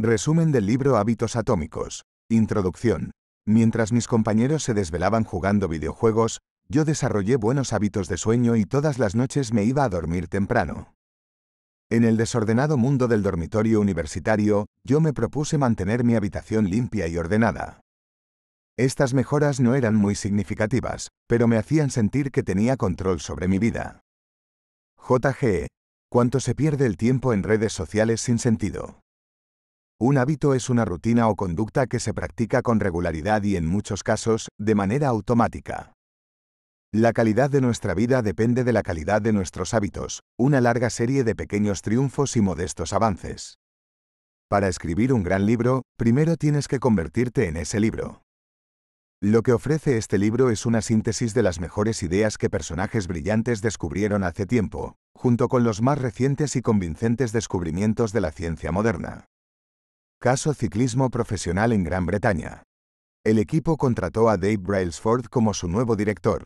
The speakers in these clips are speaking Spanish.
Resumen del libro Hábitos Atómicos. Introducción. Mientras mis compañeros se desvelaban jugando videojuegos, yo desarrollé buenos hábitos de sueño y todas las noches me iba a dormir temprano. En el desordenado mundo del dormitorio universitario, yo me propuse mantener mi habitación limpia y ordenada. Estas mejoras no eran muy significativas, pero me hacían sentir que tenía control sobre mi vida. JG. Cuánto se pierde el tiempo en redes sociales sin sentido. Un hábito es una rutina o conducta que se practica con regularidad y en muchos casos, de manera automática. La calidad de nuestra vida depende de la calidad de nuestros hábitos, una larga serie de pequeños triunfos y modestos avances. Para escribir un gran libro, primero tienes que convertirte en ese libro. Lo que ofrece este libro es una síntesis de las mejores ideas que personajes brillantes descubrieron hace tiempo, junto con los más recientes y convincentes descubrimientos de la ciencia moderna. Caso ciclismo profesional en Gran Bretaña. El equipo contrató a Dave Brailsford como su nuevo director.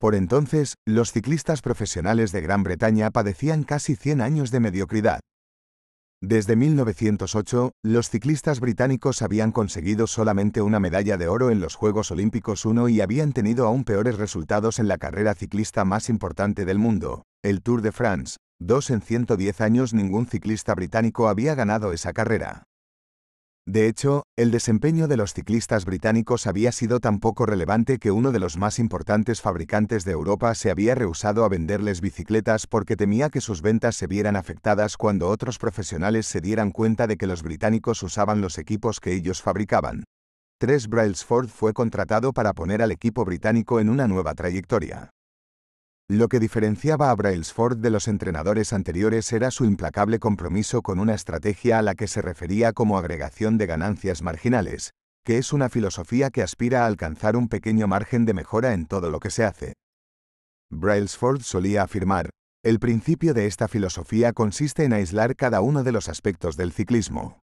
Por entonces, los ciclistas profesionales de Gran Bretaña padecían casi 100 años de mediocridad. Desde 1908, los ciclistas británicos habían conseguido solamente una medalla de oro en los Juegos Olímpicos 1 y habían tenido aún peores resultados en la carrera ciclista más importante del mundo, el Tour de France. Dos en 110 años ningún ciclista británico había ganado esa carrera. De hecho, el desempeño de los ciclistas británicos había sido tan poco relevante que uno de los más importantes fabricantes de Europa se había rehusado a venderles bicicletas porque temía que sus ventas se vieran afectadas cuando otros profesionales se dieran cuenta de que los británicos usaban los equipos que ellos fabricaban. Tres Brailsford fue contratado para poner al equipo británico en una nueva trayectoria. Lo que diferenciaba a Brailsford de los entrenadores anteriores era su implacable compromiso con una estrategia a la que se refería como agregación de ganancias marginales, que es una filosofía que aspira a alcanzar un pequeño margen de mejora en todo lo que se hace. Brailsford solía afirmar, el principio de esta filosofía consiste en aislar cada uno de los aspectos del ciclismo.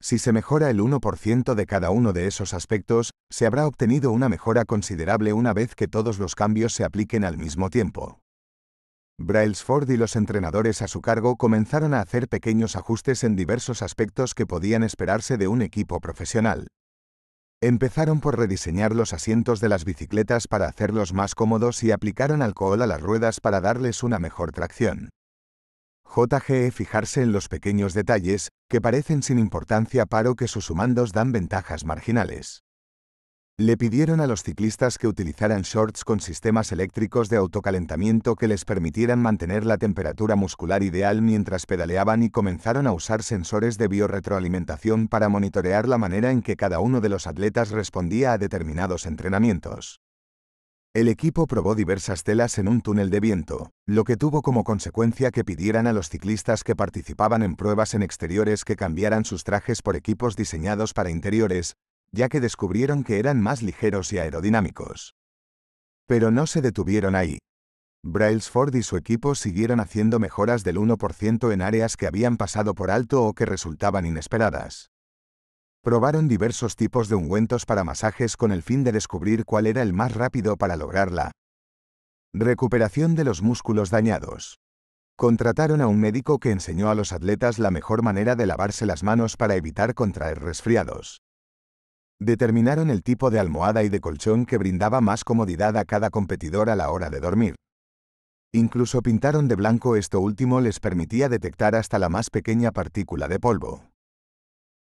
Si se mejora el 1% de cada uno de esos aspectos, se habrá obtenido una mejora considerable una vez que todos los cambios se apliquen al mismo tiempo. Brailsford y los entrenadores a su cargo comenzaron a hacer pequeños ajustes en diversos aspectos que podían esperarse de un equipo profesional. Empezaron por rediseñar los asientos de las bicicletas para hacerlos más cómodos y aplicaron alcohol a las ruedas para darles una mejor tracción. JGE fijarse en los pequeños detalles, que parecen sin importancia paro que sus sumandos dan ventajas marginales. Le pidieron a los ciclistas que utilizaran shorts con sistemas eléctricos de autocalentamiento que les permitieran mantener la temperatura muscular ideal mientras pedaleaban y comenzaron a usar sensores de biorretroalimentación para monitorear la manera en que cada uno de los atletas respondía a determinados entrenamientos. El equipo probó diversas telas en un túnel de viento, lo que tuvo como consecuencia que pidieran a los ciclistas que participaban en pruebas en exteriores que cambiaran sus trajes por equipos diseñados para interiores, ya que descubrieron que eran más ligeros y aerodinámicos. Pero no se detuvieron ahí. Brailsford y su equipo siguieron haciendo mejoras del 1% en áreas que habían pasado por alto o que resultaban inesperadas. Probaron diversos tipos de ungüentos para masajes con el fin de descubrir cuál era el más rápido para lograrla. Recuperación de los músculos dañados. Contrataron a un médico que enseñó a los atletas la mejor manera de lavarse las manos para evitar contraer resfriados. Determinaron el tipo de almohada y de colchón que brindaba más comodidad a cada competidor a la hora de dormir. Incluso pintaron de blanco esto último les permitía detectar hasta la más pequeña partícula de polvo.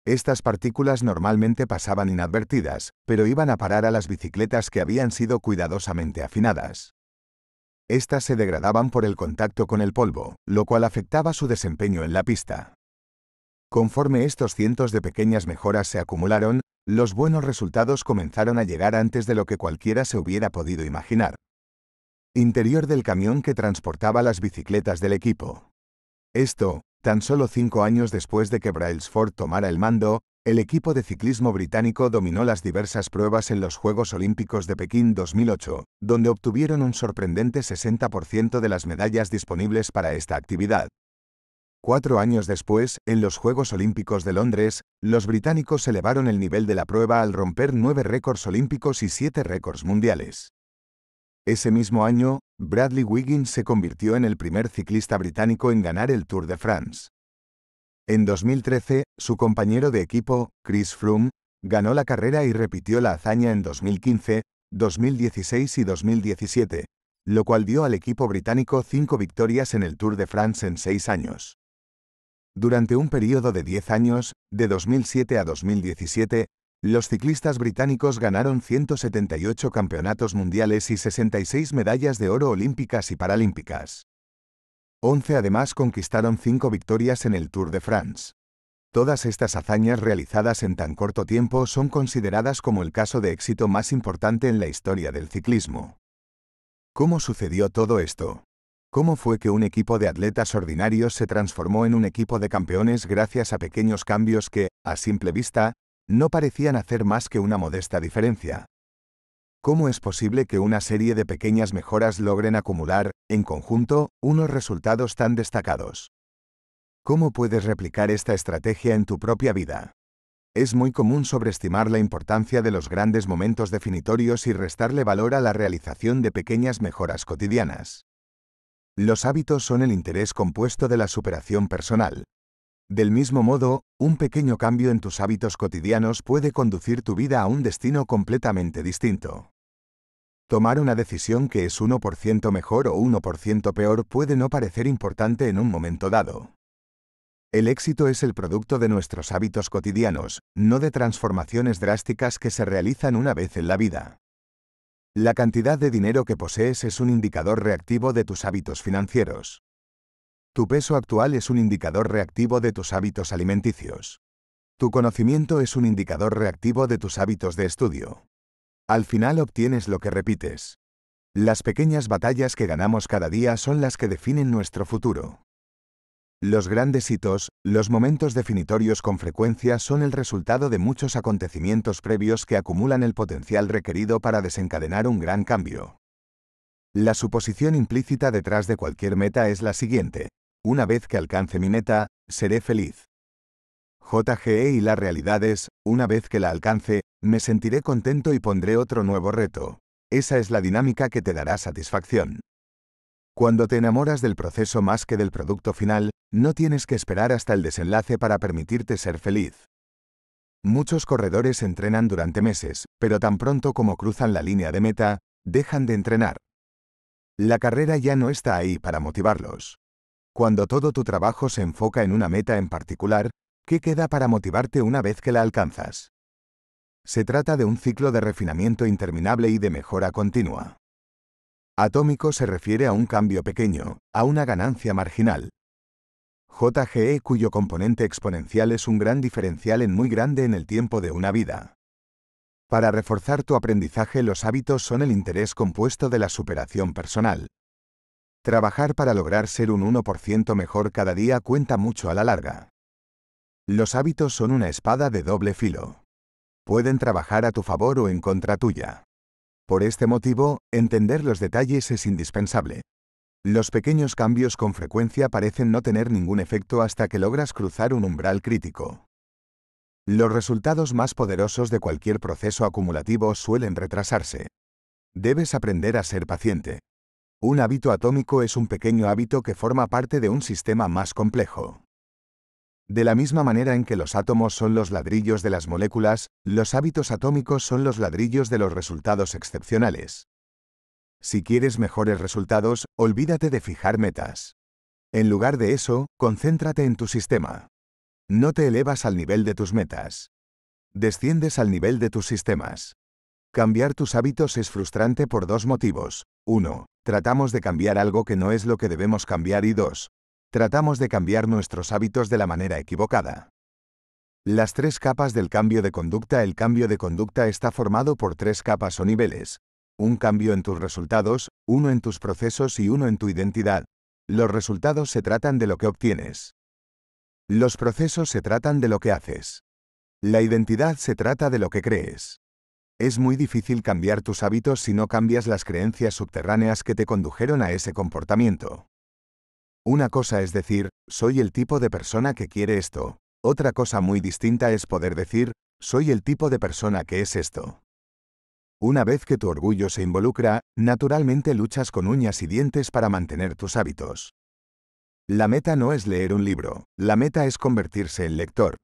Estas partículas normalmente pasaban inadvertidas, pero iban a parar a las bicicletas que habían sido cuidadosamente afinadas. Estas se degradaban por el contacto con el polvo, lo cual afectaba su desempeño en la pista. Conforme estos cientos de pequeñas mejoras se acumularon, los buenos resultados comenzaron a llegar antes de lo que cualquiera se hubiera podido imaginar. Interior del camión que transportaba las bicicletas del equipo. Esto, Tan solo cinco años después de que Brailsford tomara el mando, el equipo de ciclismo británico dominó las diversas pruebas en los Juegos Olímpicos de Pekín 2008, donde obtuvieron un sorprendente 60% de las medallas disponibles para esta actividad. Cuatro años después, en los Juegos Olímpicos de Londres, los británicos elevaron el nivel de la prueba al romper nueve récords olímpicos y siete récords mundiales. Ese mismo año, Bradley Wiggins se convirtió en el primer ciclista británico en ganar el Tour de France. En 2013, su compañero de equipo, Chris Froome, ganó la carrera y repitió la hazaña en 2015, 2016 y 2017, lo cual dio al equipo británico cinco victorias en el Tour de France en seis años. Durante un periodo de 10 años, de 2007 a 2017, los ciclistas británicos ganaron 178 campeonatos mundiales y 66 medallas de oro olímpicas y paralímpicas. 11 además conquistaron 5 victorias en el Tour de France. Todas estas hazañas realizadas en tan corto tiempo son consideradas como el caso de éxito más importante en la historia del ciclismo. ¿Cómo sucedió todo esto? ¿Cómo fue que un equipo de atletas ordinarios se transformó en un equipo de campeones gracias a pequeños cambios que, a simple vista, no parecían hacer más que una modesta diferencia. ¿Cómo es posible que una serie de pequeñas mejoras logren acumular, en conjunto, unos resultados tan destacados? ¿Cómo puedes replicar esta estrategia en tu propia vida? Es muy común sobreestimar la importancia de los grandes momentos definitorios y restarle valor a la realización de pequeñas mejoras cotidianas. Los hábitos son el interés compuesto de la superación personal, del mismo modo, un pequeño cambio en tus hábitos cotidianos puede conducir tu vida a un destino completamente distinto. Tomar una decisión que es 1% mejor o 1% peor puede no parecer importante en un momento dado. El éxito es el producto de nuestros hábitos cotidianos, no de transformaciones drásticas que se realizan una vez en la vida. La cantidad de dinero que posees es un indicador reactivo de tus hábitos financieros. Tu peso actual es un indicador reactivo de tus hábitos alimenticios. Tu conocimiento es un indicador reactivo de tus hábitos de estudio. Al final obtienes lo que repites. Las pequeñas batallas que ganamos cada día son las que definen nuestro futuro. Los grandes hitos, los momentos definitorios con frecuencia son el resultado de muchos acontecimientos previos que acumulan el potencial requerido para desencadenar un gran cambio. La suposición implícita detrás de cualquier meta es la siguiente. Una vez que alcance mi meta, seré feliz. JGE y la realidad es, una vez que la alcance, me sentiré contento y pondré otro nuevo reto. Esa es la dinámica que te dará satisfacción. Cuando te enamoras del proceso más que del producto final, no tienes que esperar hasta el desenlace para permitirte ser feliz. Muchos corredores entrenan durante meses, pero tan pronto como cruzan la línea de meta, dejan de entrenar. La carrera ya no está ahí para motivarlos. Cuando todo tu trabajo se enfoca en una meta en particular, ¿qué queda para motivarte una vez que la alcanzas? Se trata de un ciclo de refinamiento interminable y de mejora continua. Atómico se refiere a un cambio pequeño, a una ganancia marginal. JGE cuyo componente exponencial es un gran diferencial en muy grande en el tiempo de una vida. Para reforzar tu aprendizaje los hábitos son el interés compuesto de la superación personal, Trabajar para lograr ser un 1% mejor cada día cuenta mucho a la larga. Los hábitos son una espada de doble filo. Pueden trabajar a tu favor o en contra tuya. Por este motivo, entender los detalles es indispensable. Los pequeños cambios con frecuencia parecen no tener ningún efecto hasta que logras cruzar un umbral crítico. Los resultados más poderosos de cualquier proceso acumulativo suelen retrasarse. Debes aprender a ser paciente. Un hábito atómico es un pequeño hábito que forma parte de un sistema más complejo. De la misma manera en que los átomos son los ladrillos de las moléculas, los hábitos atómicos son los ladrillos de los resultados excepcionales. Si quieres mejores resultados, olvídate de fijar metas. En lugar de eso, concéntrate en tu sistema. No te elevas al nivel de tus metas. Desciendes al nivel de tus sistemas. Cambiar tus hábitos es frustrante por dos motivos. Uno, Tratamos de cambiar algo que no es lo que debemos cambiar y dos, Tratamos de cambiar nuestros hábitos de la manera equivocada. Las tres capas del cambio de conducta El cambio de conducta está formado por tres capas o niveles. Un cambio en tus resultados, uno en tus procesos y uno en tu identidad. Los resultados se tratan de lo que obtienes. Los procesos se tratan de lo que haces. La identidad se trata de lo que crees. Es muy difícil cambiar tus hábitos si no cambias las creencias subterráneas que te condujeron a ese comportamiento. Una cosa es decir, soy el tipo de persona que quiere esto. Otra cosa muy distinta es poder decir, soy el tipo de persona que es esto. Una vez que tu orgullo se involucra, naturalmente luchas con uñas y dientes para mantener tus hábitos. La meta no es leer un libro, la meta es convertirse en lector.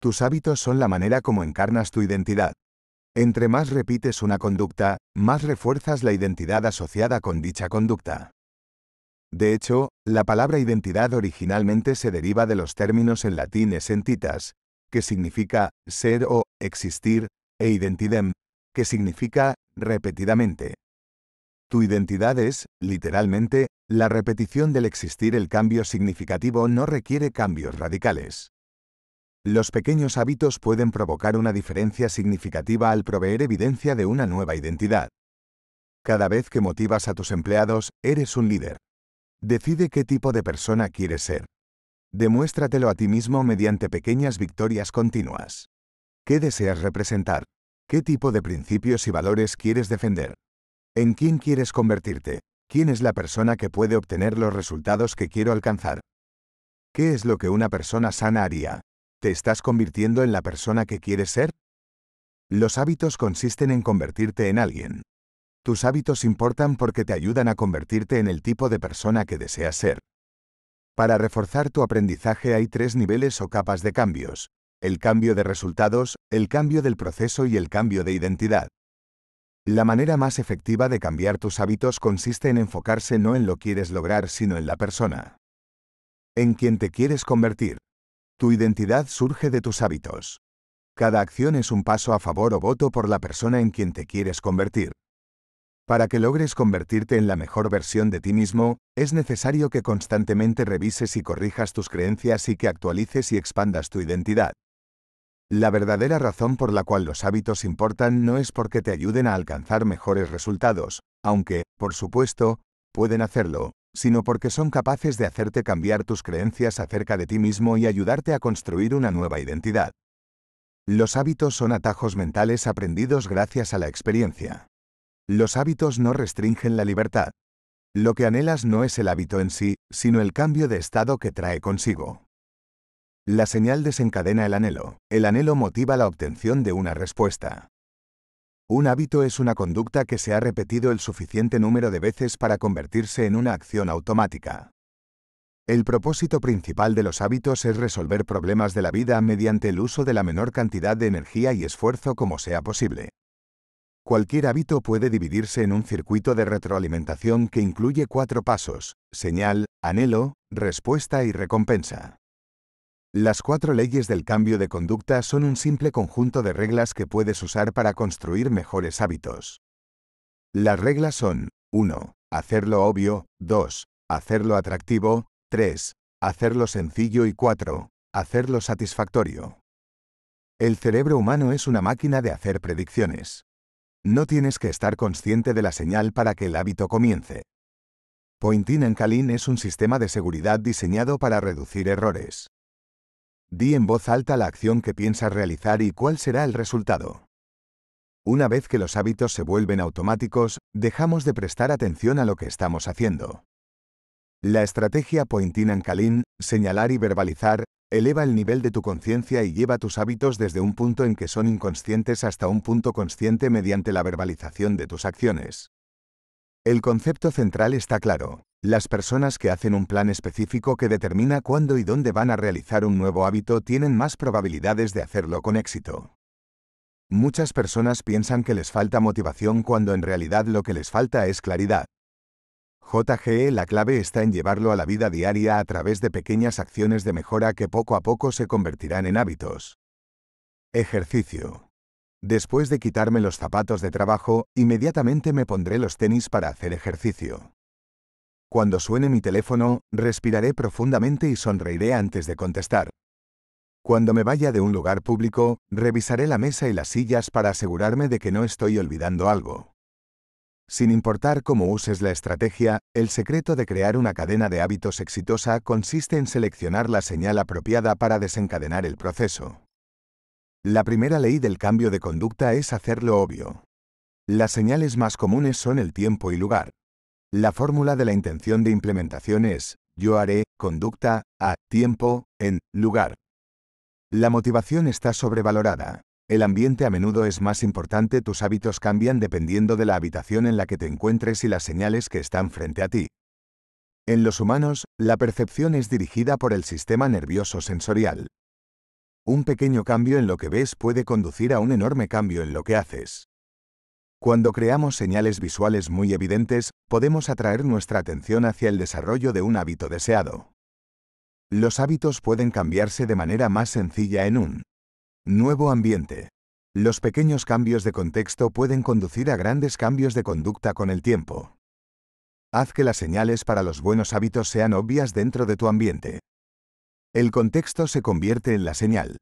Tus hábitos son la manera como encarnas tu identidad. Entre más repites una conducta, más refuerzas la identidad asociada con dicha conducta. De hecho, la palabra identidad originalmente se deriva de los términos en latín esentitas, que significa ser o existir, e identidem, que significa repetidamente. Tu identidad es, literalmente, la repetición del existir. El cambio significativo no requiere cambios radicales. Los pequeños hábitos pueden provocar una diferencia significativa al proveer evidencia de una nueva identidad. Cada vez que motivas a tus empleados, eres un líder. Decide qué tipo de persona quieres ser. Demuéstratelo a ti mismo mediante pequeñas victorias continuas. ¿Qué deseas representar? ¿Qué tipo de principios y valores quieres defender? ¿En quién quieres convertirte? ¿Quién es la persona que puede obtener los resultados que quiero alcanzar? ¿Qué es lo que una persona sana haría? ¿Te estás convirtiendo en la persona que quieres ser? Los hábitos consisten en convertirte en alguien. Tus hábitos importan porque te ayudan a convertirte en el tipo de persona que deseas ser. Para reforzar tu aprendizaje hay tres niveles o capas de cambios. El cambio de resultados, el cambio del proceso y el cambio de identidad. La manera más efectiva de cambiar tus hábitos consiste en enfocarse no en lo quieres lograr, sino en la persona. En quien te quieres convertir. Tu identidad surge de tus hábitos. Cada acción es un paso a favor o voto por la persona en quien te quieres convertir. Para que logres convertirte en la mejor versión de ti mismo, es necesario que constantemente revises y corrijas tus creencias y que actualices y expandas tu identidad. La verdadera razón por la cual los hábitos importan no es porque te ayuden a alcanzar mejores resultados, aunque, por supuesto, pueden hacerlo, sino porque son capaces de hacerte cambiar tus creencias acerca de ti mismo y ayudarte a construir una nueva identidad. Los hábitos son atajos mentales aprendidos gracias a la experiencia. Los hábitos no restringen la libertad. Lo que anhelas no es el hábito en sí, sino el cambio de estado que trae consigo. La señal desencadena el anhelo, el anhelo motiva la obtención de una respuesta. Un hábito es una conducta que se ha repetido el suficiente número de veces para convertirse en una acción automática. El propósito principal de los hábitos es resolver problemas de la vida mediante el uso de la menor cantidad de energía y esfuerzo como sea posible. Cualquier hábito puede dividirse en un circuito de retroalimentación que incluye cuatro pasos, señal, anhelo, respuesta y recompensa. Las cuatro leyes del cambio de conducta son un simple conjunto de reglas que puedes usar para construir mejores hábitos. Las reglas son 1. Hacerlo obvio, 2. Hacerlo atractivo, 3. Hacerlo sencillo y 4. Hacerlo satisfactorio. El cerebro humano es una máquina de hacer predicciones. No tienes que estar consciente de la señal para que el hábito comience. Pointin en Kalin es un sistema de seguridad diseñado para reducir errores. Di en voz alta la acción que piensas realizar y cuál será el resultado. Una vez que los hábitos se vuelven automáticos, dejamos de prestar atención a lo que estamos haciendo. La estrategia Pointin and Kalin, señalar y verbalizar, eleva el nivel de tu conciencia y lleva tus hábitos desde un punto en que son inconscientes hasta un punto consciente mediante la verbalización de tus acciones. El concepto central está claro. Las personas que hacen un plan específico que determina cuándo y dónde van a realizar un nuevo hábito tienen más probabilidades de hacerlo con éxito. Muchas personas piensan que les falta motivación cuando en realidad lo que les falta es claridad. JGE La clave está en llevarlo a la vida diaria a través de pequeñas acciones de mejora que poco a poco se convertirán en hábitos. Ejercicio. Después de quitarme los zapatos de trabajo, inmediatamente me pondré los tenis para hacer ejercicio. Cuando suene mi teléfono, respiraré profundamente y sonreiré antes de contestar. Cuando me vaya de un lugar público, revisaré la mesa y las sillas para asegurarme de que no estoy olvidando algo. Sin importar cómo uses la estrategia, el secreto de crear una cadena de hábitos exitosa consiste en seleccionar la señal apropiada para desencadenar el proceso. La primera ley del cambio de conducta es hacerlo obvio. Las señales más comunes son el tiempo y lugar. La fórmula de la intención de implementación es, yo haré, conducta, a, tiempo, en, lugar. La motivación está sobrevalorada. El ambiente a menudo es más importante, tus hábitos cambian dependiendo de la habitación en la que te encuentres y las señales que están frente a ti. En los humanos, la percepción es dirigida por el sistema nervioso sensorial. Un pequeño cambio en lo que ves puede conducir a un enorme cambio en lo que haces. Cuando creamos señales visuales muy evidentes, podemos atraer nuestra atención hacia el desarrollo de un hábito deseado. Los hábitos pueden cambiarse de manera más sencilla en un nuevo ambiente. Los pequeños cambios de contexto pueden conducir a grandes cambios de conducta con el tiempo. Haz que las señales para los buenos hábitos sean obvias dentro de tu ambiente. El contexto se convierte en la señal.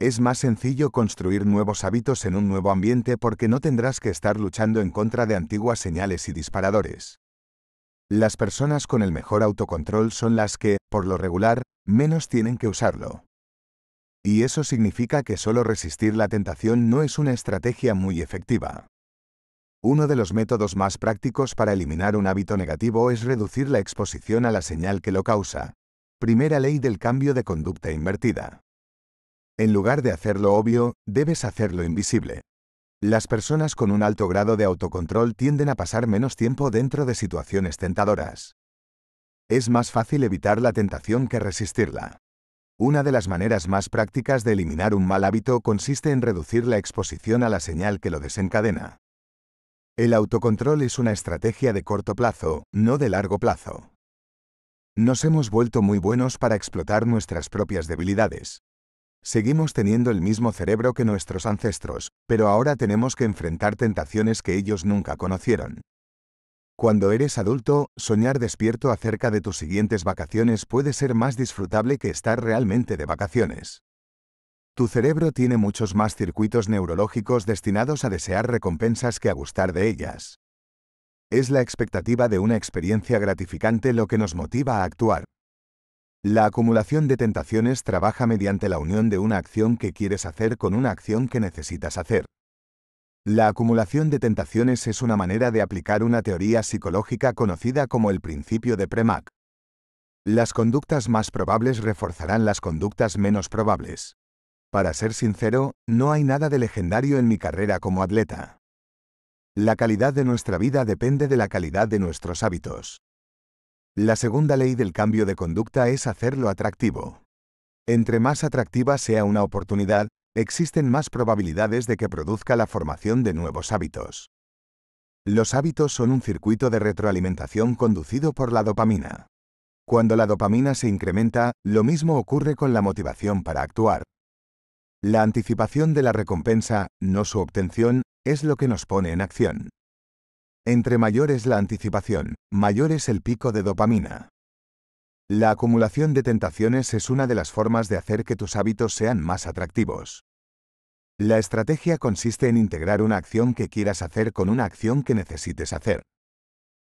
Es más sencillo construir nuevos hábitos en un nuevo ambiente porque no tendrás que estar luchando en contra de antiguas señales y disparadores. Las personas con el mejor autocontrol son las que, por lo regular, menos tienen que usarlo. Y eso significa que solo resistir la tentación no es una estrategia muy efectiva. Uno de los métodos más prácticos para eliminar un hábito negativo es reducir la exposición a la señal que lo causa. Primera ley del cambio de conducta invertida. En lugar de hacerlo obvio, debes hacerlo invisible. Las personas con un alto grado de autocontrol tienden a pasar menos tiempo dentro de situaciones tentadoras. Es más fácil evitar la tentación que resistirla. Una de las maneras más prácticas de eliminar un mal hábito consiste en reducir la exposición a la señal que lo desencadena. El autocontrol es una estrategia de corto plazo, no de largo plazo. Nos hemos vuelto muy buenos para explotar nuestras propias debilidades, Seguimos teniendo el mismo cerebro que nuestros ancestros, pero ahora tenemos que enfrentar tentaciones que ellos nunca conocieron. Cuando eres adulto, soñar despierto acerca de tus siguientes vacaciones puede ser más disfrutable que estar realmente de vacaciones. Tu cerebro tiene muchos más circuitos neurológicos destinados a desear recompensas que a gustar de ellas. Es la expectativa de una experiencia gratificante lo que nos motiva a actuar. La acumulación de tentaciones trabaja mediante la unión de una acción que quieres hacer con una acción que necesitas hacer. La acumulación de tentaciones es una manera de aplicar una teoría psicológica conocida como el principio de Premack. Las conductas más probables reforzarán las conductas menos probables. Para ser sincero, no hay nada de legendario en mi carrera como atleta. La calidad de nuestra vida depende de la calidad de nuestros hábitos. La segunda ley del cambio de conducta es hacerlo atractivo. Entre más atractiva sea una oportunidad, existen más probabilidades de que produzca la formación de nuevos hábitos. Los hábitos son un circuito de retroalimentación conducido por la dopamina. Cuando la dopamina se incrementa, lo mismo ocurre con la motivación para actuar. La anticipación de la recompensa, no su obtención, es lo que nos pone en acción. Entre mayor es la anticipación, mayor es el pico de dopamina. La acumulación de tentaciones es una de las formas de hacer que tus hábitos sean más atractivos. La estrategia consiste en integrar una acción que quieras hacer con una acción que necesites hacer.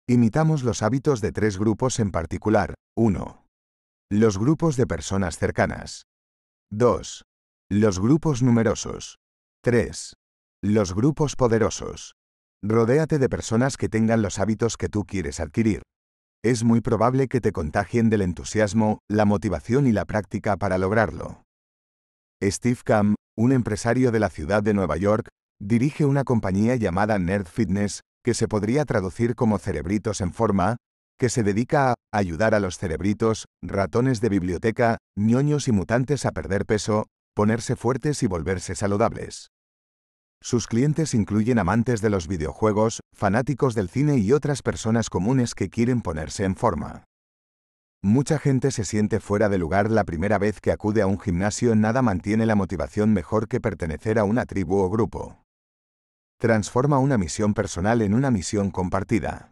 Imitamos los hábitos de tres grupos en particular. 1. Los grupos de personas cercanas. 2. Los grupos numerosos. 3. Los grupos poderosos. Rodéate de personas que tengan los hábitos que tú quieres adquirir. Es muy probable que te contagien del entusiasmo, la motivación y la práctica para lograrlo. Steve Cam, un empresario de la ciudad de Nueva York, dirige una compañía llamada Nerd Fitness, que se podría traducir como cerebritos en forma, que se dedica a ayudar a los cerebritos, ratones de biblioteca, ñoños y mutantes a perder peso, ponerse fuertes y volverse saludables. Sus clientes incluyen amantes de los videojuegos, fanáticos del cine y otras personas comunes que quieren ponerse en forma. Mucha gente se siente fuera de lugar la primera vez que acude a un gimnasio, nada mantiene la motivación mejor que pertenecer a una tribu o grupo. Transforma una misión personal en una misión compartida.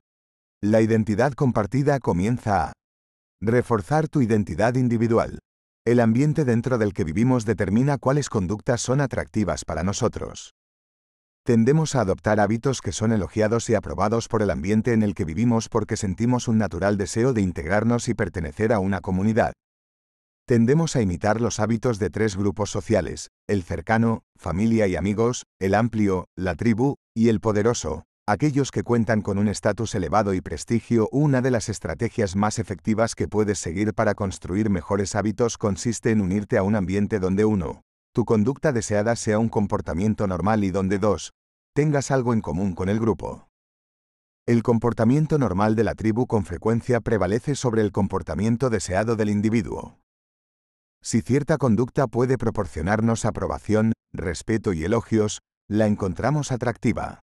La identidad compartida comienza a reforzar tu identidad individual. El ambiente dentro del que vivimos determina cuáles conductas son atractivas para nosotros. Tendemos a adoptar hábitos que son elogiados y aprobados por el ambiente en el que vivimos porque sentimos un natural deseo de integrarnos y pertenecer a una comunidad. Tendemos a imitar los hábitos de tres grupos sociales, el cercano, familia y amigos, el amplio, la tribu, y el poderoso, aquellos que cuentan con un estatus elevado y prestigio. Una de las estrategias más efectivas que puedes seguir para construir mejores hábitos consiste en unirte a un ambiente donde uno, tu conducta deseada sea un comportamiento normal y donde dos, Tengas algo en común con el grupo. El comportamiento normal de la tribu con frecuencia prevalece sobre el comportamiento deseado del individuo. Si cierta conducta puede proporcionarnos aprobación, respeto y elogios, la encontramos atractiva.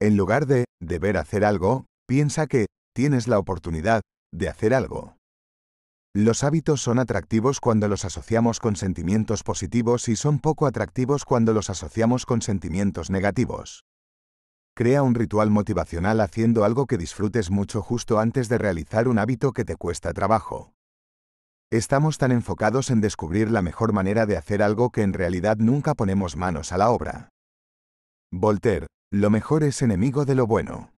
En lugar de deber hacer algo, piensa que tienes la oportunidad de hacer algo. Los hábitos son atractivos cuando los asociamos con sentimientos positivos y son poco atractivos cuando los asociamos con sentimientos negativos. Crea un ritual motivacional haciendo algo que disfrutes mucho justo antes de realizar un hábito que te cuesta trabajo. Estamos tan enfocados en descubrir la mejor manera de hacer algo que en realidad nunca ponemos manos a la obra. Voltaire, lo mejor es enemigo de lo bueno.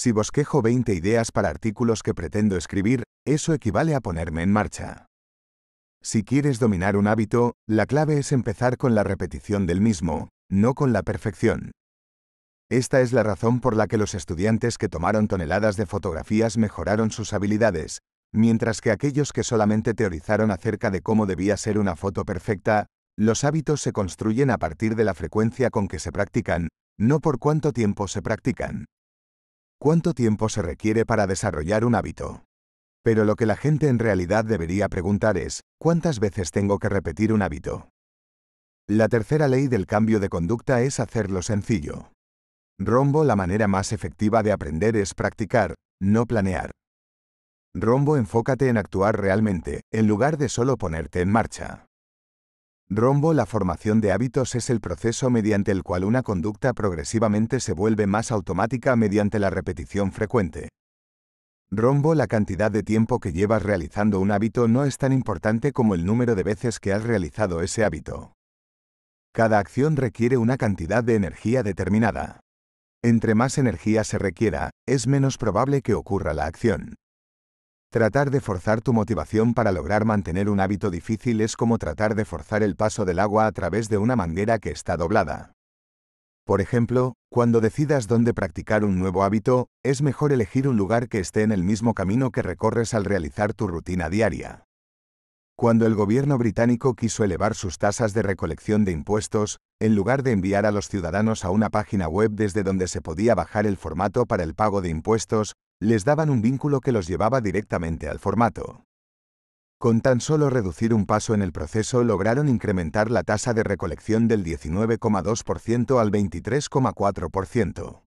Si bosquejo 20 ideas para artículos que pretendo escribir, eso equivale a ponerme en marcha. Si quieres dominar un hábito, la clave es empezar con la repetición del mismo, no con la perfección. Esta es la razón por la que los estudiantes que tomaron toneladas de fotografías mejoraron sus habilidades, mientras que aquellos que solamente teorizaron acerca de cómo debía ser una foto perfecta, los hábitos se construyen a partir de la frecuencia con que se practican, no por cuánto tiempo se practican. ¿Cuánto tiempo se requiere para desarrollar un hábito? Pero lo que la gente en realidad debería preguntar es, ¿cuántas veces tengo que repetir un hábito? La tercera ley del cambio de conducta es hacerlo sencillo. Rombo la manera más efectiva de aprender es practicar, no planear. Rombo enfócate en actuar realmente, en lugar de solo ponerte en marcha. Rombo La formación de hábitos es el proceso mediante el cual una conducta progresivamente se vuelve más automática mediante la repetición frecuente. Rombo La cantidad de tiempo que llevas realizando un hábito no es tan importante como el número de veces que has realizado ese hábito. Cada acción requiere una cantidad de energía determinada. Entre más energía se requiera, es menos probable que ocurra la acción. Tratar de forzar tu motivación para lograr mantener un hábito difícil es como tratar de forzar el paso del agua a través de una manguera que está doblada. Por ejemplo, cuando decidas dónde practicar un nuevo hábito, es mejor elegir un lugar que esté en el mismo camino que recorres al realizar tu rutina diaria. Cuando el gobierno británico quiso elevar sus tasas de recolección de impuestos, en lugar de enviar a los ciudadanos a una página web desde donde se podía bajar el formato para el pago de impuestos, les daban un vínculo que los llevaba directamente al formato. Con tan solo reducir un paso en el proceso lograron incrementar la tasa de recolección del 19,2% al 23,4%.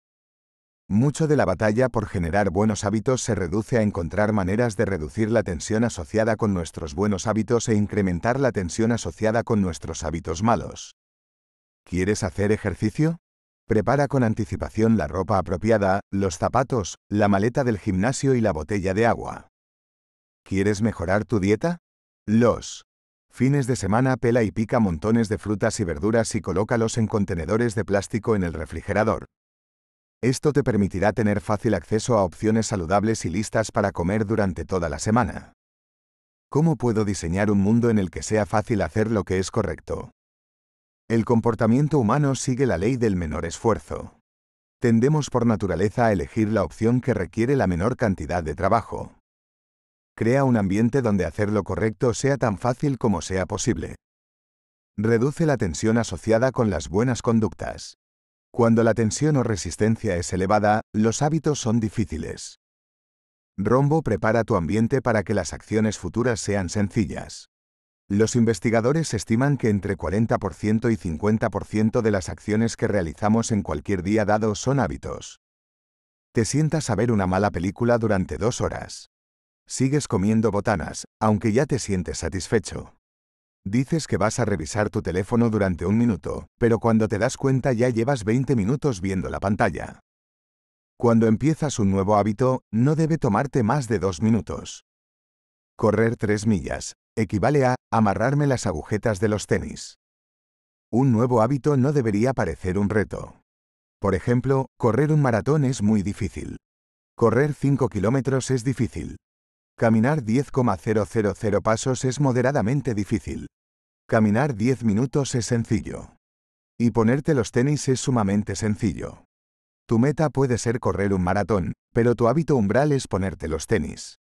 Mucho de la batalla por generar buenos hábitos se reduce a encontrar maneras de reducir la tensión asociada con nuestros buenos hábitos e incrementar la tensión asociada con nuestros hábitos malos. ¿Quieres hacer ejercicio? Prepara con anticipación la ropa apropiada, los zapatos, la maleta del gimnasio y la botella de agua. ¿Quieres mejorar tu dieta? Los fines de semana pela y pica montones de frutas y verduras y colócalos en contenedores de plástico en el refrigerador. Esto te permitirá tener fácil acceso a opciones saludables y listas para comer durante toda la semana. ¿Cómo puedo diseñar un mundo en el que sea fácil hacer lo que es correcto? El comportamiento humano sigue la ley del menor esfuerzo. Tendemos por naturaleza a elegir la opción que requiere la menor cantidad de trabajo. Crea un ambiente donde hacer lo correcto sea tan fácil como sea posible. Reduce la tensión asociada con las buenas conductas. Cuando la tensión o resistencia es elevada, los hábitos son difíciles. Rombo prepara tu ambiente para que las acciones futuras sean sencillas. Los investigadores estiman que entre 40% y 50% de las acciones que realizamos en cualquier día dado son hábitos. Te sientas a ver una mala película durante dos horas. Sigues comiendo botanas, aunque ya te sientes satisfecho. Dices que vas a revisar tu teléfono durante un minuto, pero cuando te das cuenta ya llevas 20 minutos viendo la pantalla. Cuando empiezas un nuevo hábito, no debe tomarte más de dos minutos. Correr tres millas, equivale a amarrarme las agujetas de los tenis. Un nuevo hábito no debería parecer un reto. Por ejemplo, correr un maratón es muy difícil. Correr 5 kilómetros es difícil. Caminar 10,000 pasos es moderadamente difícil. Caminar 10 minutos es sencillo. Y ponerte los tenis es sumamente sencillo. Tu meta puede ser correr un maratón, pero tu hábito umbral es ponerte los tenis.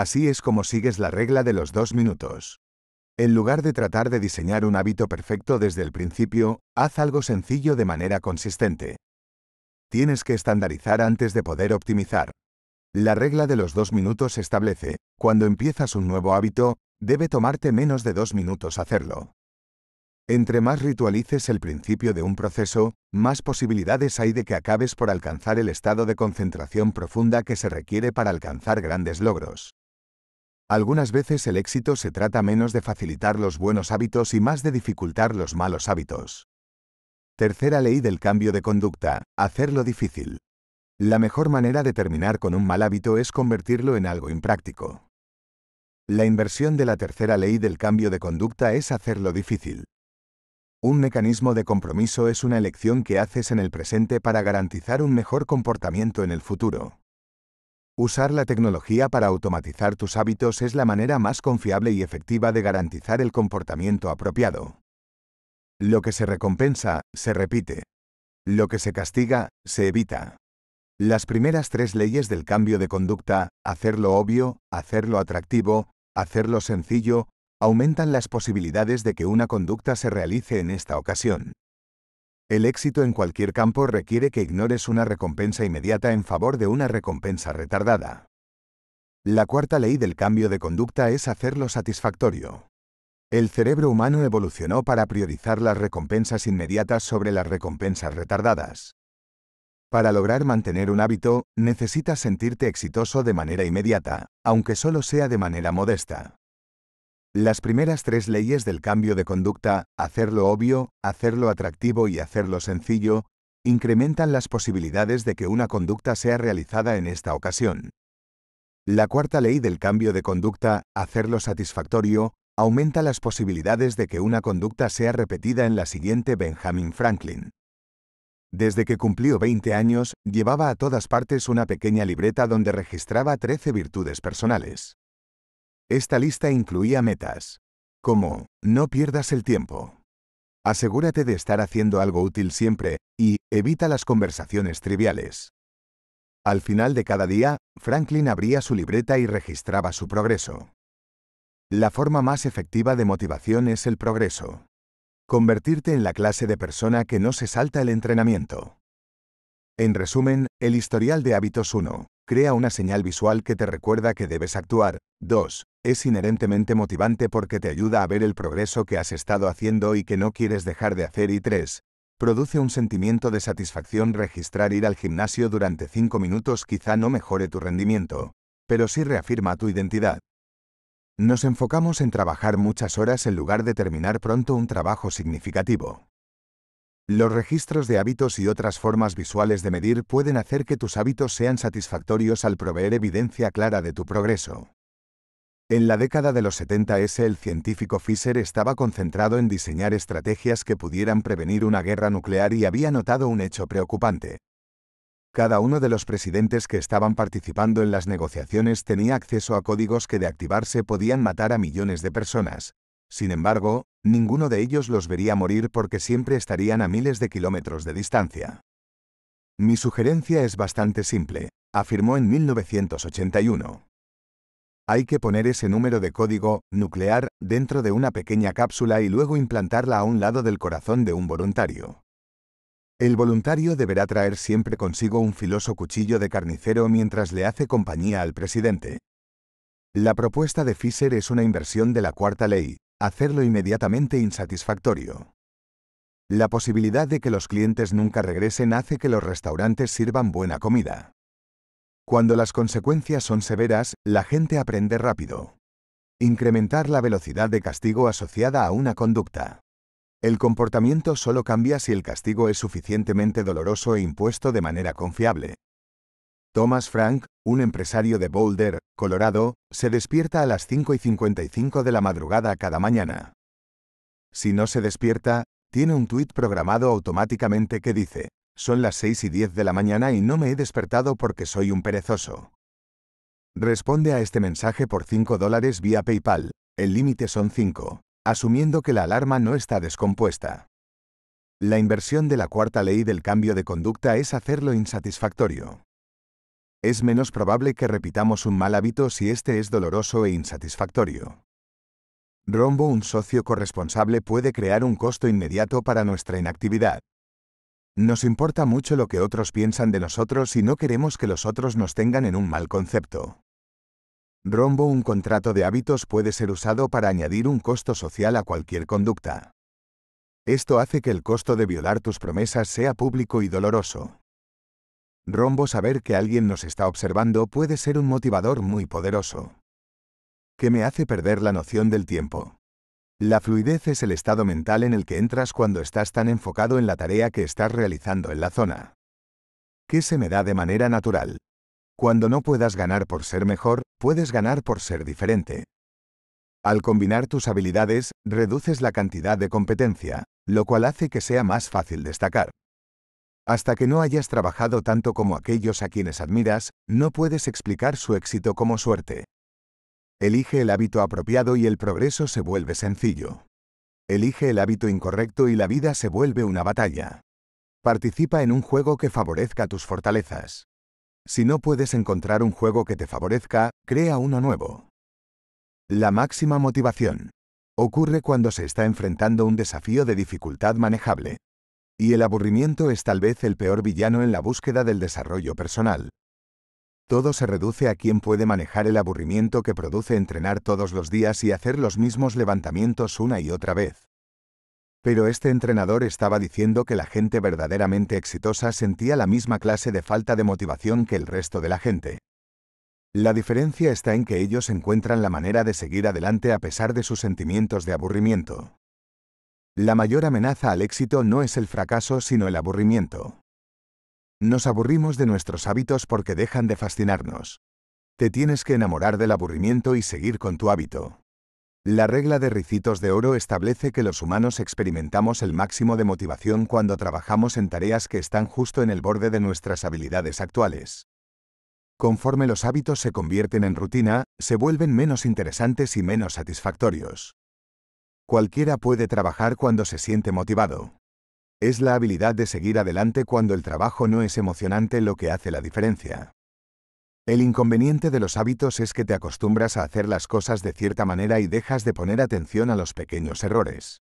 Así es como sigues la regla de los dos minutos. En lugar de tratar de diseñar un hábito perfecto desde el principio, haz algo sencillo de manera consistente. Tienes que estandarizar antes de poder optimizar. La regla de los dos minutos establece, cuando empiezas un nuevo hábito, debe tomarte menos de dos minutos hacerlo. Entre más ritualices el principio de un proceso, más posibilidades hay de que acabes por alcanzar el estado de concentración profunda que se requiere para alcanzar grandes logros. Algunas veces el éxito se trata menos de facilitar los buenos hábitos y más de dificultar los malos hábitos. Tercera ley del cambio de conducta, hacerlo difícil. La mejor manera de terminar con un mal hábito es convertirlo en algo impráctico. La inversión de la tercera ley del cambio de conducta es hacerlo difícil. Un mecanismo de compromiso es una elección que haces en el presente para garantizar un mejor comportamiento en el futuro. Usar la tecnología para automatizar tus hábitos es la manera más confiable y efectiva de garantizar el comportamiento apropiado. Lo que se recompensa, se repite. Lo que se castiga, se evita. Las primeras tres leyes del cambio de conducta, hacerlo obvio, hacerlo atractivo, hacerlo sencillo, aumentan las posibilidades de que una conducta se realice en esta ocasión. El éxito en cualquier campo requiere que ignores una recompensa inmediata en favor de una recompensa retardada. La cuarta ley del cambio de conducta es hacerlo satisfactorio. El cerebro humano evolucionó para priorizar las recompensas inmediatas sobre las recompensas retardadas. Para lograr mantener un hábito, necesitas sentirte exitoso de manera inmediata, aunque solo sea de manera modesta. Las primeras tres leyes del cambio de conducta, hacerlo obvio, hacerlo atractivo y hacerlo sencillo, incrementan las posibilidades de que una conducta sea realizada en esta ocasión. La cuarta ley del cambio de conducta, hacerlo satisfactorio, aumenta las posibilidades de que una conducta sea repetida en la siguiente Benjamin Franklin. Desde que cumplió 20 años, llevaba a todas partes una pequeña libreta donde registraba 13 virtudes personales. Esta lista incluía metas. Como, no pierdas el tiempo. Asegúrate de estar haciendo algo útil siempre, y evita las conversaciones triviales. Al final de cada día, Franklin abría su libreta y registraba su progreso. La forma más efectiva de motivación es el progreso. Convertirte en la clase de persona que no se salta el entrenamiento. En resumen, el historial de hábitos 1 crea una señal visual que te recuerda que debes actuar. 2. Es inherentemente motivante porque te ayuda a ver el progreso que has estado haciendo y que no quieres dejar de hacer. Y 3. Produce un sentimiento de satisfacción registrar ir al gimnasio durante 5 minutos quizá no mejore tu rendimiento, pero sí reafirma tu identidad. Nos enfocamos en trabajar muchas horas en lugar de terminar pronto un trabajo significativo. Los registros de hábitos y otras formas visuales de medir pueden hacer que tus hábitos sean satisfactorios al proveer evidencia clara de tu progreso. En la década de los 70 s el científico Fisher estaba concentrado en diseñar estrategias que pudieran prevenir una guerra nuclear y había notado un hecho preocupante. Cada uno de los presidentes que estaban participando en las negociaciones tenía acceso a códigos que de activarse podían matar a millones de personas, sin embargo, ninguno de ellos los vería morir porque siempre estarían a miles de kilómetros de distancia. Mi sugerencia es bastante simple, afirmó en 1981. Hay que poner ese número de código nuclear dentro de una pequeña cápsula y luego implantarla a un lado del corazón de un voluntario. El voluntario deberá traer siempre consigo un filoso cuchillo de carnicero mientras le hace compañía al presidente. La propuesta de Fischer es una inversión de la cuarta ley, hacerlo inmediatamente insatisfactorio. La posibilidad de que los clientes nunca regresen hace que los restaurantes sirvan buena comida. Cuando las consecuencias son severas, la gente aprende rápido. Incrementar la velocidad de castigo asociada a una conducta. El comportamiento solo cambia si el castigo es suficientemente doloroso e impuesto de manera confiable, Thomas Frank, un empresario de Boulder, Colorado, se despierta a las 5 y 55 de la madrugada cada mañana. Si no se despierta, tiene un tuit programado automáticamente que dice, son las 6 y 10 de la mañana y no me he despertado porque soy un perezoso. Responde a este mensaje por 5 dólares vía PayPal, el límite son 5, asumiendo que la alarma no está descompuesta. La inversión de la cuarta ley del cambio de conducta es hacerlo insatisfactorio es menos probable que repitamos un mal hábito si este es doloroso e insatisfactorio. Rombo un socio corresponsable puede crear un costo inmediato para nuestra inactividad. Nos importa mucho lo que otros piensan de nosotros y no queremos que los otros nos tengan en un mal concepto. Rombo un contrato de hábitos puede ser usado para añadir un costo social a cualquier conducta. Esto hace que el costo de violar tus promesas sea público y doloroso. Rombo saber que alguien nos está observando puede ser un motivador muy poderoso. Que me hace perder la noción del tiempo. La fluidez es el estado mental en el que entras cuando estás tan enfocado en la tarea que estás realizando en la zona. Que se me da de manera natural. Cuando no puedas ganar por ser mejor, puedes ganar por ser diferente. Al combinar tus habilidades, reduces la cantidad de competencia, lo cual hace que sea más fácil destacar. Hasta que no hayas trabajado tanto como aquellos a quienes admiras, no puedes explicar su éxito como suerte. Elige el hábito apropiado y el progreso se vuelve sencillo. Elige el hábito incorrecto y la vida se vuelve una batalla. Participa en un juego que favorezca tus fortalezas. Si no puedes encontrar un juego que te favorezca, crea uno nuevo. La máxima motivación. Ocurre cuando se está enfrentando un desafío de dificultad manejable. Y el aburrimiento es tal vez el peor villano en la búsqueda del desarrollo personal. Todo se reduce a quién puede manejar el aburrimiento que produce entrenar todos los días y hacer los mismos levantamientos una y otra vez. Pero este entrenador estaba diciendo que la gente verdaderamente exitosa sentía la misma clase de falta de motivación que el resto de la gente. La diferencia está en que ellos encuentran la manera de seguir adelante a pesar de sus sentimientos de aburrimiento. La mayor amenaza al éxito no es el fracaso sino el aburrimiento. Nos aburrimos de nuestros hábitos porque dejan de fascinarnos. Te tienes que enamorar del aburrimiento y seguir con tu hábito. La regla de ricitos de oro establece que los humanos experimentamos el máximo de motivación cuando trabajamos en tareas que están justo en el borde de nuestras habilidades actuales. Conforme los hábitos se convierten en rutina, se vuelven menos interesantes y menos satisfactorios. Cualquiera puede trabajar cuando se siente motivado. Es la habilidad de seguir adelante cuando el trabajo no es emocionante lo que hace la diferencia. El inconveniente de los hábitos es que te acostumbras a hacer las cosas de cierta manera y dejas de poner atención a los pequeños errores.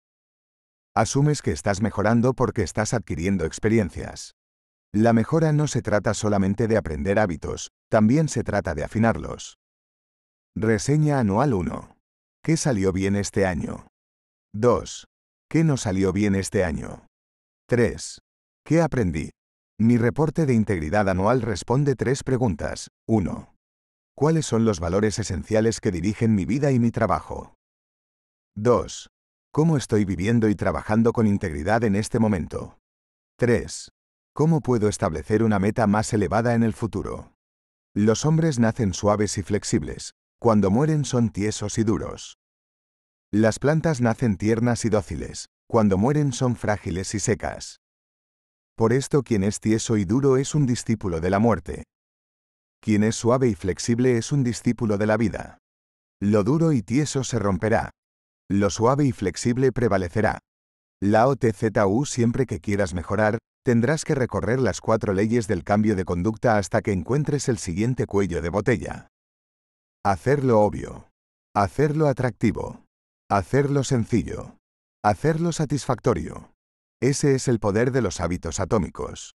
Asumes que estás mejorando porque estás adquiriendo experiencias. La mejora no se trata solamente de aprender hábitos, también se trata de afinarlos. Reseña anual 1. ¿Qué salió bien este año? 2. ¿Qué no salió bien este año? 3. ¿Qué aprendí? Mi reporte de integridad anual responde tres preguntas. 1. ¿Cuáles son los valores esenciales que dirigen mi vida y mi trabajo? 2. ¿Cómo estoy viviendo y trabajando con integridad en este momento? 3. ¿Cómo puedo establecer una meta más elevada en el futuro? Los hombres nacen suaves y flexibles, cuando mueren son tiesos y duros. Las plantas nacen tiernas y dóciles, cuando mueren son frágiles y secas. Por esto quien es tieso y duro es un discípulo de la muerte. Quien es suave y flexible es un discípulo de la vida. Lo duro y tieso se romperá. Lo suave y flexible prevalecerá. La OTZU siempre que quieras mejorar, tendrás que recorrer las cuatro leyes del cambio de conducta hasta que encuentres el siguiente cuello de botella. Hacerlo obvio. Hacerlo atractivo. Hacerlo sencillo. Hacerlo satisfactorio. Ese es el poder de los hábitos atómicos.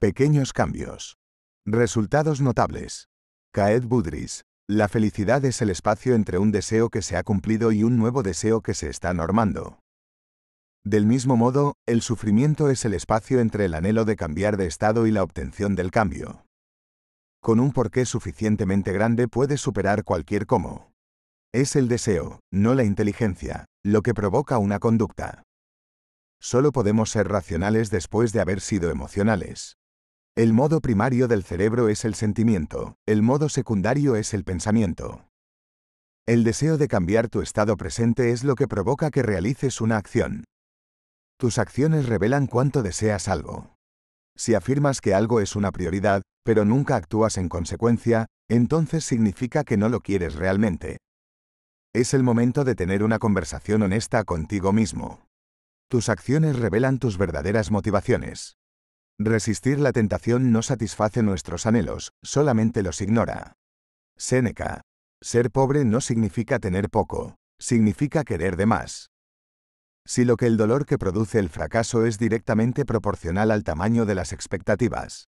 Pequeños cambios. Resultados notables. Caed Budris. La felicidad es el espacio entre un deseo que se ha cumplido y un nuevo deseo que se está normando. Del mismo modo, el sufrimiento es el espacio entre el anhelo de cambiar de estado y la obtención del cambio. Con un porqué suficientemente grande puede superar cualquier cómo. Es el deseo, no la inteligencia, lo que provoca una conducta. Solo podemos ser racionales después de haber sido emocionales. El modo primario del cerebro es el sentimiento, el modo secundario es el pensamiento. El deseo de cambiar tu estado presente es lo que provoca que realices una acción. Tus acciones revelan cuánto deseas algo. Si afirmas que algo es una prioridad, pero nunca actúas en consecuencia, entonces significa que no lo quieres realmente. Es el momento de tener una conversación honesta contigo mismo. Tus acciones revelan tus verdaderas motivaciones. Resistir la tentación no satisface nuestros anhelos, solamente los ignora. Séneca. Ser pobre no significa tener poco, significa querer de más. Si lo que el dolor que produce el fracaso es directamente proporcional al tamaño de las expectativas,